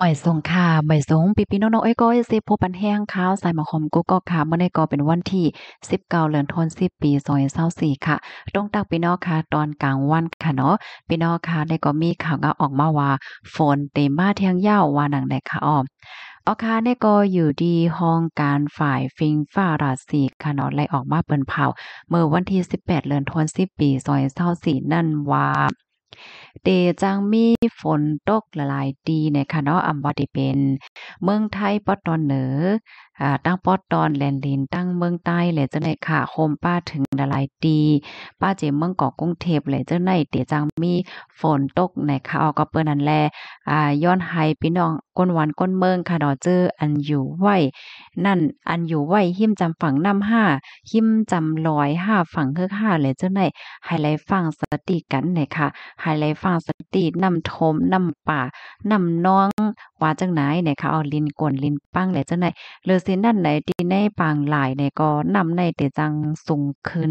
อ่อยสงค่ะใบสงปีปีน้องๆอ้ยกยเซพบปันแห้งข้าวส่มาคอมก๊ก็ค่ะเมื่อในก็เป็นวันที่19เดือนธันวาคมปี2024ค่ะตรงตักพี่น้องค่ะตอนกลางวันค่ะเนาะพี่น้องค่ะได้ก็มีข่าวก็ออกมาว่าฝนเต็มมาเที่ยงยาวว่าหนังได้ค่ะอ้อมออคาเนก็อยู่ดีห้องการฝ่ายฟิงฟ้าราศีค่ะเนาะไล่ออกมาเปิ่นเผาเมื่อวันที่18เดือนธันวาคมปี2024นั่นว่าเตจังมีฝนตกละลายดีในคะเนาะอำบ่ดิเป็น เมืองไทยปอตอนเหนืออ่าตั้งปอตอนแลนลิน ตั้งเมืองใต้และจะงได้ค่ะโคมป้าถึงละลายดี ป้าเจเมืองเกาะกรุงเทพและจะงได้เตจังมีฝนตกในค่ะออกก็เปิ้นนั่นแลอ่าย้อนให้พี่น้องก้นหวานก้นเมืองค่ะเนาะเจออันอยู่ไหวนั่นอันอยู่ไหวหิมจำฝั่งน้ำหิมจำลอยห้าฝั่งเฮือกาและจังได้ให้ไหลฟังสติกันในค่ะายไหลฟ้าสตินำถมนำป่านำน้องว่าจังไหน เนี่ยเขาเอาลิ้นกวนลิ้นปังแหละจังไหนเลือสินนั่นไหนดีในปางหลายเนี่ยก็นำในแต่จังสูงขึ้น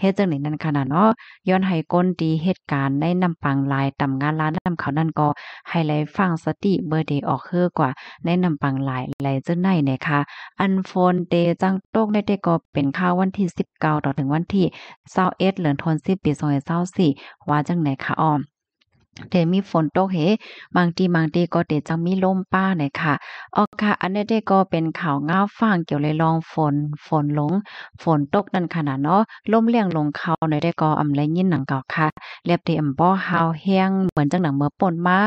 เฮ็ดจังไหนนั่นขนาดเนาะย้อนให้ก้นดีเหตุการณ์ในนำปางหลายตำงานร้านนำเขานั่น ก็ให้ไลฟังสติเบอร์เดออกเฮือกว่าในนำปางหลายไหลจังไหนเนี่ยค่ะอันโฟนเตจังโตกในเตก็เป็นข้าววันที่19ต่อถึงวันที่21เหลือนทน10ปี2024ว่าจังไหนค่ะออมเตมีฝนตกเหบางทีบางทีก็เตจังมีลมป้าเนี่ยค่ะออกค่ะ อันนี้ได้ก็เป็นข่าวง้าวฟางเกี่ยวเลยลองฝนฝนลงฝนตกนั่นขนาดเนาะลมเลี้ยงลงเขาในได้ก็อำไรยินหนังเก่าค่ะเรียบเตยํป้อฮาวแห้งเหมือนจังหนังเมื่อปนมา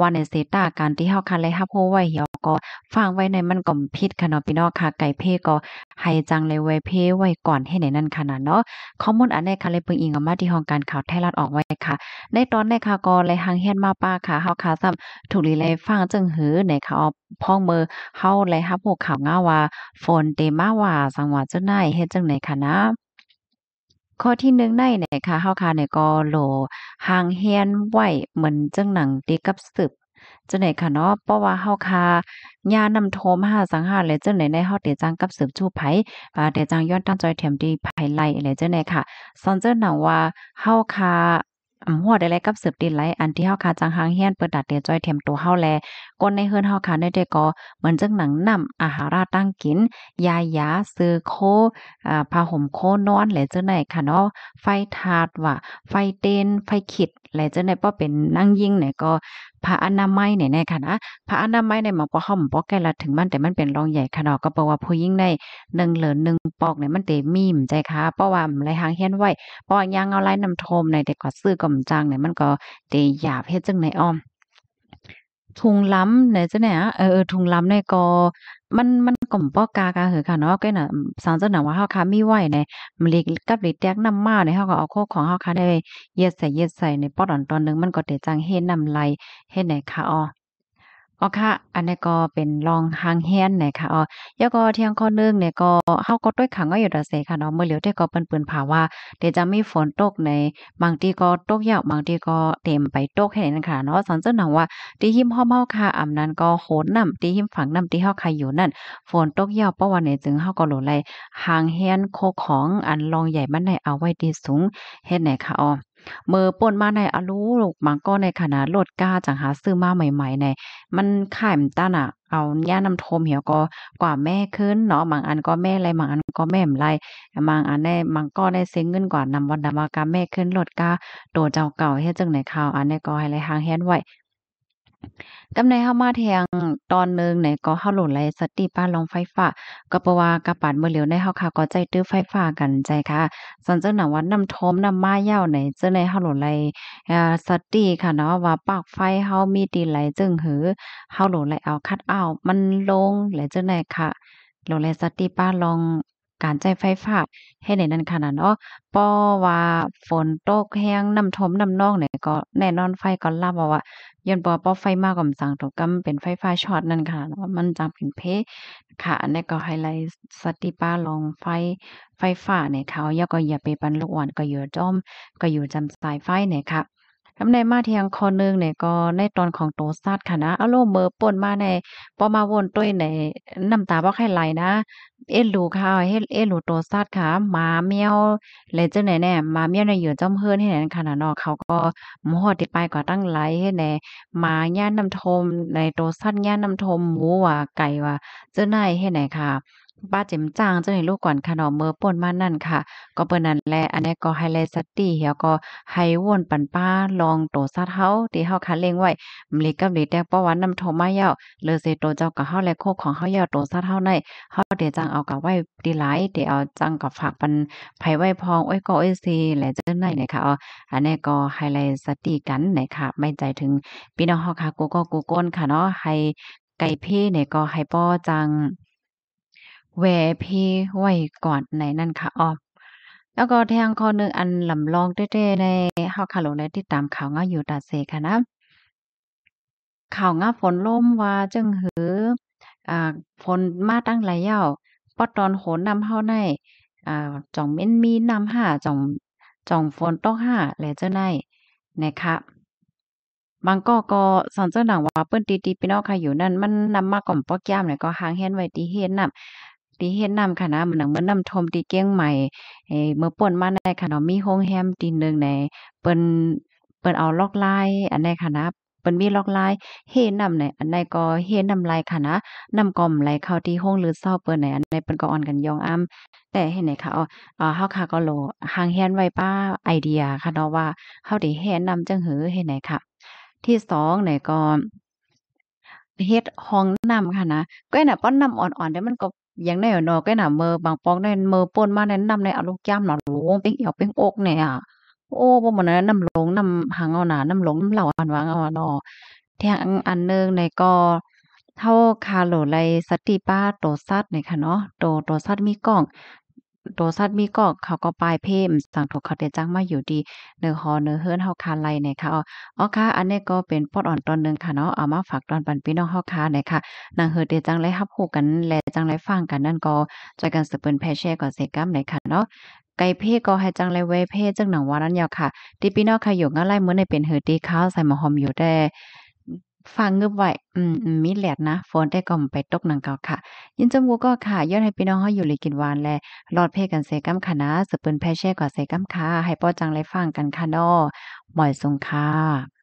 วันในเซตาการที่เฮาคันเลยฮับโฮไว้เหี่ยวก็ฟังไว้ในมันก่อมพิษค่ะเนาะพี่น้องค่ะ ไก่เพ่ก็ ให้จังเลยไว้เพ่ไว้ก่อนให้ในนั่นขนาดเนาะข้อมูลอันนี้ค่ะเลยเพิ่งอิงออกมาที่ห้องการข่าวไทยรัฐออกไว้ค่ะในตอนนี้ค่ะก็เลยหังเฮ็ดมาป้าค่ะเฮาค่ะซ้ำถูกลีเลยฟังจึงหือในเขาพ้องมือเฮาเลยรับหูข่าวง่าว่าฝนเตมาว่าสังว่าจังไหนเฮ็ดจังไหนค่ะนะข้อที่หนึ่งในเนี่ยค่ะเฮาค่ะเนี่ยก็โลหางเฮียนไหวเหมือนจังหนังตีกับสืบจังไหนค่ะเนาะเพราะว่าเฮาค่ะยานำโทมหาสังหารเลยจังไหนในเฮาเตจังกับสืบชู้ไผปาเตจังย้อนตั้งจอยแถมดีไผไล่อะไรจังไหนค่ะสอนเจ้าหนังว่าเฮาค่ะอำหัวได้แลกับสืบดินไหลอันที่เฮาคาจังหางเฮียนเปิดดัดเดียจ้อยเทียมตัวเฮาแลก้นในเฮือนเฮาค่ะในแต่ก็เหมือนจังหนังนำ อาหารตั้งกินยายาซื้อโคอ่าผ้าห่มโคนอนและจังไหนค่ะเนาะไฟถาดว่า ไฟเต้นไฟขิดและจังไหนบ่เป็นนั่งยิ่งเนี่ยก็ผ้าอนามัยเนี่ยนะค่ะนะผ้าอนามัยในหมอบ่ห่มบ่แก่ละถึงมันแต่มันเป็นรองใหญ่ค่ะเนาะก็บอกว่าผู้หญิงใน1เหลือ1ปอกเนี่ยมันเตมีมใจค่ะเพราะว่าหลายหางเฮียนไว้เพราะว่ายางเอาไล่นำโทมในแต่ก็ซื้อกำจังเนี่ยมันก็เตหยาบเฮ็ดจังไหนอ้อมทุงล้ำไหนจะเนี่ยเออทุงล้ำในกอมันมันกล่อมป้อกากาเหอค่ะเนาะก็น่ยสารเจ้าหนังว่าเฮาค่ะมีไหวในมันเล็กกับเล็กแตกน้ำมาในเฮาก็เอาโคของเฮาค่ะได้ เย็ดใส่เย็ดใส่ในป้อดอนตอนนึง มันก็เตจังเฮ็ดน้ำไหลเฮ็ดไหนค่ะอ๋ออ๋อค่ะ อันนี้ก็เป็นลองหางแฮนนหนค่ะ อ๋อยวก็เที่ยงข้อนึงเนี่ยก็เ้าก็ด้วยขังก็อยู่ดัเสค่ะเนาะเมื่อเหลียวได้ก็เปิ้นปืนผ่าว่าเดี๋ยวจะมีฝนตกในบางทีก็ตกยาว บางทีก็เต็มไปตกแห่นั้นค่ะเนาะสอนเจ้าหนงว่าตีหิม้อมเฮาค่ะ อำนั้นก็โหนน้ำตีหิมฝังน้ำที่เฮาใครอยู่นั่น ฝนตกยาวเพราะว่าเนี่ยจึงเฮาก็หลุดเลยหางแฮนโคของอันลองใหญ่มันได้เอาไว้ดีสูงเฮ็ดไหนค่ะอ๋อเมื่อป่นมาในอลูลูก มังก็ในขณะลดก้าจังหาซื้อมาใหม่ๆใน มันข่ายมนตั้นอ่ะเอาย่านำทมเหี่ยวก็กว่าแม่ขึ้นเนาะบางอันก็แม่ไรบางอันก็แม่มไรบางอันได้บางก็ได้เซ็งเงินกว่านำวันดามากาแม่ขึ้นลดก้าโวเจ้าเก่าเฮ้ยจังไหนข่าวอันนี้ก็ให้ไรหางแฮนไว้กำในเฮามาแทงตอนนึงไหนก็เฮาหลุดไลสติป้าลองไฟฟ้าก็บพระว่ากระปาดเมื่อเหลียวในเฮาค่ะก็ใจตื้อไฟฟ้ากันใจค่ะสันเจ้าหนังวัดน้ำทมน้ำมาเย้าไหนเจ้าในเฮาหลุดไลสติค่ะเนาะว่าปากไฟเฮามีตีไหลจึงหือเฮาหลุดไลเอาคัดเอามันลงและเจ้าไหนค่ะ หลุดไลสติป้าลองการใช้ไฟฟ้าให้ในนั้นค่ะนะเนาะป้อว่าฝนตกแห้งน้ำท่วมน้ำนองเนี่ยก็แน่นอนไฟก็ล่ำบ่กว่าย้อนบ่ป้อไฟมากก่อมสั่งตกกำเป็นไฟฟ้าช็อตนั่นค่ะามันจังเป็นเพค่ะอันนี้ก็ไฮไลท์สติป้าลองไฟไฟฟ้าเนี่ยเขาย่าก็อย่าไปปันลูกอ่อนก็อยู่จ้อมก็อยู่จำสายไฟเนี่ยค่ะทำในมาเทียงคอนึงเนี่ยก็ในตอนของโตซัดค่ะนะอารมณ์เมอป่นมาในปอมาวนตัวยในน้ำตาบ่ใค้ไหลนะเอ็ลูค่ะเอ็ดเอลูโตซัดค่ะหมาเมียวเลยจ้าไหนแน่หมาเมียวในเหยื่อจ้อมเฮือนให้ไหนข่นาดนอกเขาก็มอดีไปก่าตั้งไหลให้หนหมาย่านน้ำทมในโตซัดย่านน้ำทมหมูว่า ไก่ว่าจ้าไหนให้ไหนค่ะป้าเจ็มจางเจ้าหนลูกก่อนคนมเมอร์ป่นมานั่นค่ะ ก็เปิดนนั่นแหละอันนี้ก็ไฮไลท์สตี้เหียก็ไฮวนปันป้าลองโตซัดเฮาที่เฮาคันเล็งไว้มลิกับลิแตงป้าวันนำโทมาเยาเลเซโตเจ้ากับเฮาและโคของเฮาเยาวโตซัดเฮาในเฮาเดี๋ยวจังเอากับไว้ดีหลายเดี๋ยวเอาจังกับฝากปันไผไว้พองไอ้ยก็เอ้ยซีและเจ้าหนนะคะอ๋ออันนี้ก็ไฮไลท์สตี้กันนะคะไม่ใจถึงพี่น้องเฮาค่ะกูก็กูก้นค่ะเนาะไฮไก่เพ่เนี่ยก็ไฮป้อจังแหวเพไว้ก่อนในนั่นค่ะออมแล้วก็แทงข้อนึงอันลำลองเต้ๆในเฮาคาโลและติดตามข่าวง้าอยู่ตาเซค่ะนะ ข่าวง้าฝนล่มว่าจึงหืออ่าฝนมาตั้งหลายยาปอตอนโหนนำเฮาในอ่าจ่องเม้นมีนำหาจ่องจ่องฝนต้องหาและเจ้าในนะคะบางก็ก็สอนเจ้าหนังว่าเปิ้นตีตีพี่น้องค่ะอยู่นั่นมันนำมาก่อมปอกย่ามแล้วก็หางแฮนไว้ตีเฮ็ดนำตีเฮ็ดนำค่ะนะมันหนังมันนำทมตีเก้งใหม่เอ้เมื่อป่นมาในค่ะเนาะมีโฮงแฮมตีนึงในเปิ้นเปิ้นเอาลอกไลน์อันในค่ะนะเปิ้นมีลอกไลน์เฮ็ดนำในอันในก็เฮ็ดนำลายค่ะนะนำกอมไหลเข้าที่้องหรือเศร้าเปิ้นในอันในเปิ้นก็อ่อนกันยองอ้ำ แต่เห็นไหนค่ะอ๋อเฮาค่ะ ก็โลหางแฮนไว้ป้า ไอเดียค่ะเนาะว่าเฮาตดเฮฮนนำจังหือเห็นไหนค่ะ ที่สองไหนก็เฮ็ดห้องน้ำค่ะนะก็น่ะ ป้อนน้ำอ่อนๆได้มันก็ยังนด้นอก็หนาเมอบางปองได้เมอป่นมาในนำในอลูกย่ำหนอหลงเป็นเอี่ยวเป็นอกเนี่ยโอ้บ่มันน้ำหลงน้ำหางเอาหนาน้ำหลงน้ำเหล่าอันวางเอาหนอแทงอันนึงในก็เท่าคาโลไลสติป้าโตซัดเนี่ยค่ะเนาะโตโตซัดมีกล่องโดซัดมีก็เขาก็ปลายเพ่มสั่งถูกเขาได้จ้างมาอยู่ดีเนื้อหอเนื้อเฮือนเฮาคาไลเนค่ะอ๋อค่ะอันนี้ก็เป็นปอดอ่อนตอนนึงค่ะเนาะเอามาฝากตอนปันพี่น้องเฮาคาเนค่ะนางเฮือได้จ้างไรฮับคู่กันแลจ้างไรฟังกันนั่นก็จอยกันสืบเปิ้นแพเช่ก่อนเซกัมเนค่ะเนาะไก่เพ่ก็ให้จังไรเวเพ่จังหนังวานั้นยาวค่ะที่พี่น้องค่ะอยู่ง่ายไลเมื่อในเป็นเฮือดีข้าวใส่หมะหอมอยู่แต่ฟังเงือบไหวอืมมมีแหลดนะฝนได้ก่อมไปตกหนังเก่าค่ะ ยินจมูกก็ค่ะยอดให้พี่น้องเขาอยู่เลยกินวานแลรอดเพ่กันเซกัมคณะนะสืบเปินแพ่แช่กว่าเซกัมค่ะ ให้ป้อจังไรฟังกันค่ะนอหมอยสงค่ะ